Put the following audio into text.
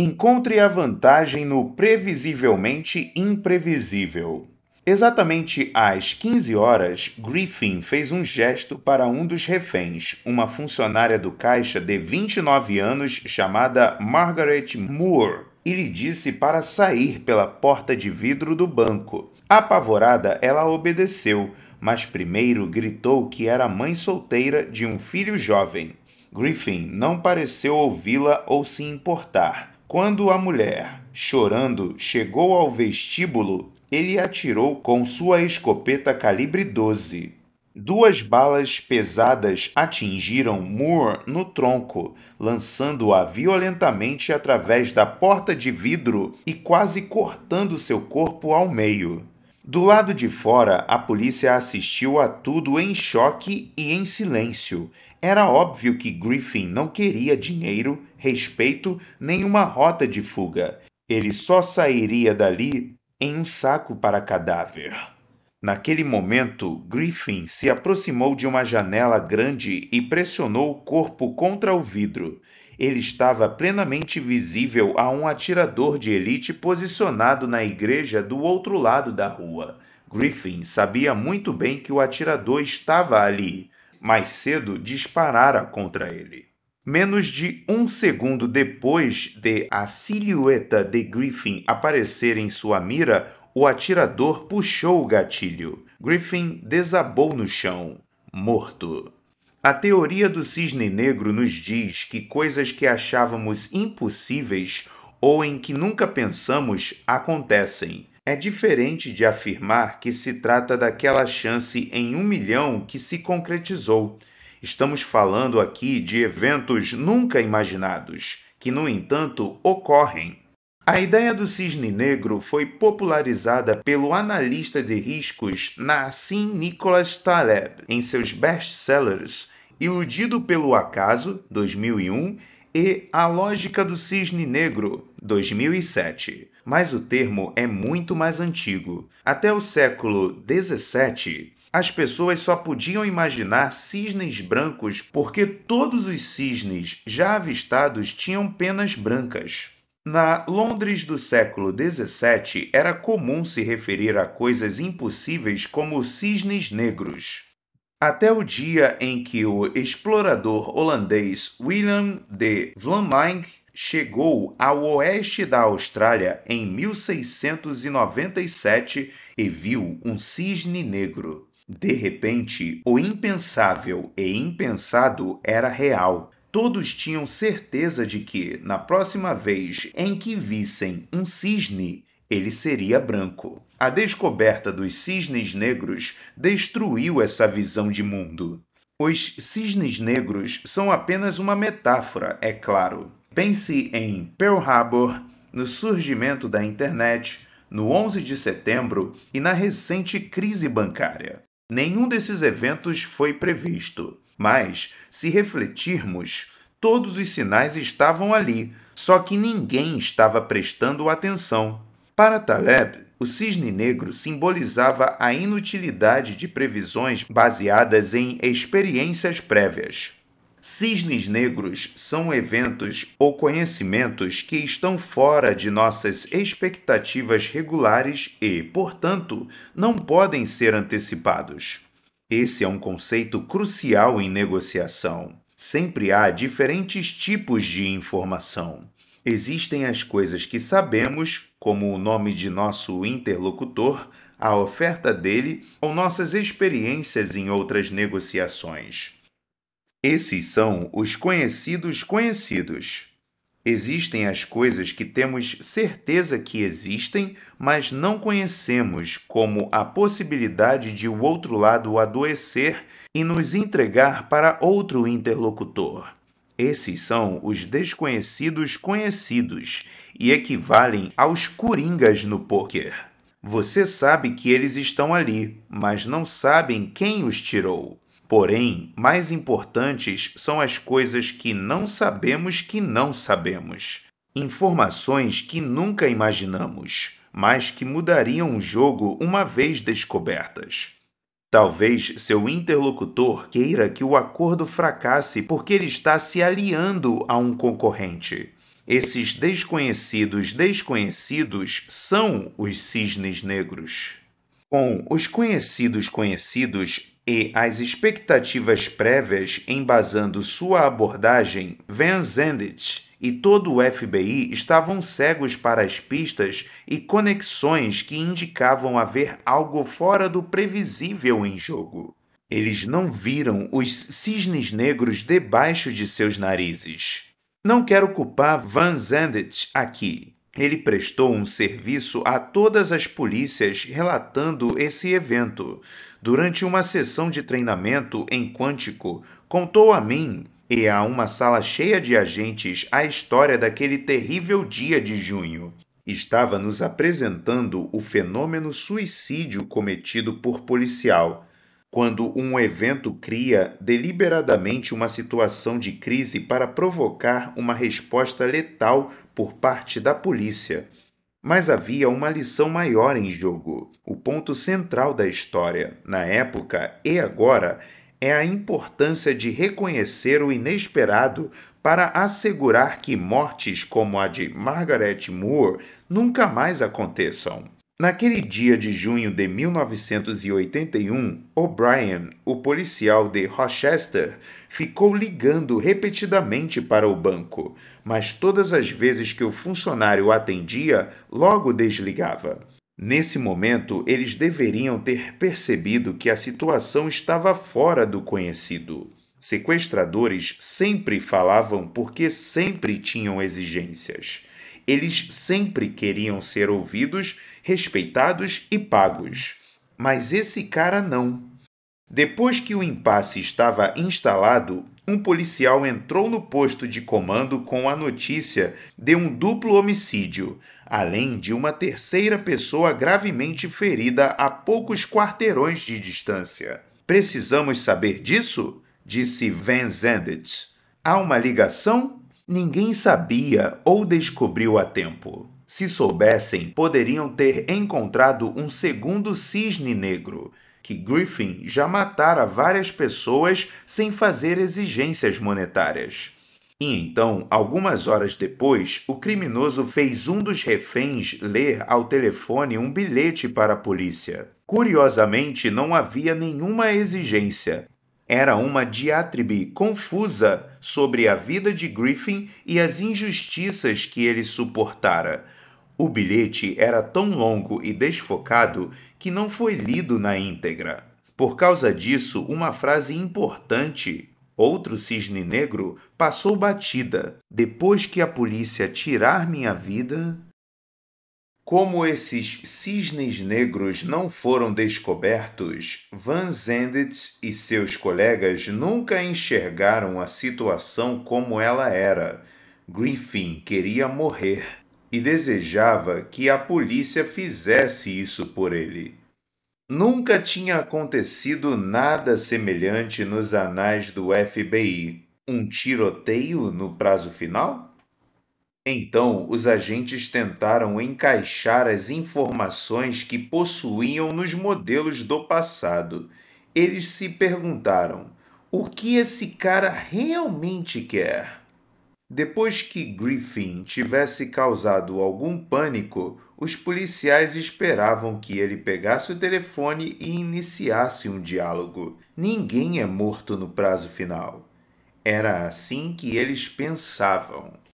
Encontre a vantagem no previsivelmente imprevisível. Exatamente às 15 horas, Griffin fez um gesto para um dos reféns, uma funcionária do caixa de 29 anos chamada Margaret Moore, e lhe disse para sair pela porta de vidro do banco. Apavorada, ela obedeceu, mas primeiro gritou que era mãe solteira de um filho jovem. Griffin não pareceu ouvi-la ou se importar. Quando a mulher, chorando, chegou ao vestíbulo, ele atirou com sua escopeta calibre 12. Duas balas pesadas atingiram Moore no tronco, lançando-a violentamente através da porta de vidro e quase cortando seu corpo ao meio. Do lado de fora, a polícia assistiu a tudo em choque e em silêncio, era óbvio que Griffin não queria dinheiro, respeito, nem uma rota de fuga. Ele só sairia dali em um saco para cadáver. Naquele momento, Griffin se aproximou de uma janela grande e pressionou o corpo contra o vidro. Ele estava plenamente visível a um atirador de elite posicionado na igreja do outro lado da rua. Griffin sabia muito bem que o atirador estava ali mais cedo disparara contra ele. Menos de um segundo depois de a silhueta de Griffin aparecer em sua mira, o atirador puxou o gatilho. Griffin desabou no chão, morto. A teoria do cisne negro nos diz que coisas que achávamos impossíveis ou em que nunca pensamos acontecem. É diferente de afirmar que se trata daquela chance em um milhão que se concretizou. Estamos falando aqui de eventos nunca imaginados, que, no entanto, ocorrem. A ideia do cisne negro foi popularizada pelo analista de riscos Nassim Nicholas Taleb em seus best-sellers Iludido pelo Acaso, 2001, e A Lógica do Cisne Negro, 2007. Mas o termo é muito mais antigo. Até o século 17, as pessoas só podiam imaginar cisnes brancos porque todos os cisnes já avistados tinham penas brancas. Na Londres do século 17, era comum se referir a coisas impossíveis como cisnes negros. Até o dia em que o explorador holandês William de Vlaming chegou ao oeste da Austrália em 1697 e viu um cisne negro. De repente, o impensável e impensado era real. Todos tinham certeza de que, na próxima vez em que vissem um cisne, ele seria branco. A descoberta dos cisnes negros destruiu essa visão de mundo. Os cisnes negros são apenas uma metáfora, é claro. Pense em Pearl Harbor, no surgimento da internet, no 11 de setembro e na recente crise bancária. Nenhum desses eventos foi previsto, mas, se refletirmos, todos os sinais estavam ali, só que ninguém estava prestando atenção. Para Taleb, o cisne negro simbolizava a inutilidade de previsões baseadas em experiências prévias. Cisnes negros são eventos ou conhecimentos que estão fora de nossas expectativas regulares e, portanto, não podem ser antecipados. Esse é um conceito crucial em negociação. Sempre há diferentes tipos de informação. Existem as coisas que sabemos, como o nome de nosso interlocutor, a oferta dele ou nossas experiências em outras negociações. Esses são os conhecidos conhecidos. Existem as coisas que temos certeza que existem, mas não conhecemos, como a possibilidade de o outro lado adoecer e nos entregar para outro interlocutor. Esses são os desconhecidos conhecidos e equivalem aos coringas no poker. Você sabe que eles estão ali, mas não sabem quem os tirou. Porém, mais importantes são as coisas que não sabemos que não sabemos, informações que nunca imaginamos, mas que mudariam o jogo uma vez descobertas. Talvez seu interlocutor queira que o acordo fracasse porque ele está se aliando a um concorrente. Esses desconhecidos desconhecidos são os cisnes negros. Com os conhecidos conhecidos, e as expectativas prévias embasando sua abordagem, Van Zandt e todo o FBI estavam cegos para as pistas e conexões que indicavam haver algo fora do previsível em jogo. Eles não viram os cisnes negros debaixo de seus narizes. Não quero culpar Van Zandt aqui. Ele prestou um serviço a todas as polícias relatando esse evento. Durante uma sessão de treinamento em Quântico, contou a mim e a uma sala cheia de agentes a história daquele terrível dia de junho. Estava nos apresentando o fenômeno suicídio cometido por policial quando um evento cria deliberadamente uma situação de crise para provocar uma resposta letal por parte da polícia. Mas havia uma lição maior em jogo. O ponto central da história, na época e agora, é a importância de reconhecer o inesperado para assegurar que mortes como a de Margaret Moore nunca mais aconteçam. Naquele dia de junho de 1981, O'Brien, o policial de Rochester, ficou ligando repetidamente para o banco, mas todas as vezes que o funcionário atendia, logo desligava. Nesse momento, eles deveriam ter percebido que a situação estava fora do conhecido. Sequestradores sempre falavam porque sempre tinham exigências. Eles sempre queriam ser ouvidos, respeitados e pagos. Mas esse cara não. Depois que o impasse estava instalado, um policial entrou no posto de comando com a notícia de um duplo homicídio, além de uma terceira pessoa gravemente ferida a poucos quarteirões de distância. Precisamos saber disso? disse Van Zandt. Há uma ligação? Ninguém sabia ou descobriu a tempo. Se soubessem, poderiam ter encontrado um segundo cisne negro, que Griffin já matara várias pessoas sem fazer exigências monetárias. E então, algumas horas depois, o criminoso fez um dos reféns ler ao telefone um bilhete para a polícia. Curiosamente, não havia nenhuma exigência, era uma diatribe confusa sobre a vida de Griffin e as injustiças que ele suportara. O bilhete era tão longo e desfocado que não foi lido na íntegra. Por causa disso, uma frase importante, outro cisne negro, passou batida. Depois que a polícia tirar minha vida, como esses cisnes negros não foram descobertos, Van Zandt e seus colegas nunca enxergaram a situação como ela era. Griffin queria morrer e desejava que a polícia fizesse isso por ele. Nunca tinha acontecido nada semelhante nos anais do FBI. Um tiroteio no prazo final? Então, os agentes tentaram encaixar as informações que possuíam nos modelos do passado. Eles se perguntaram: o que esse cara realmente quer? Depois que Griffin tivesse causado algum pânico, os policiais esperavam que ele pegasse o telefone e iniciasse um diálogo. Ninguém é morto no prazo final. Era assim que eles pensavam.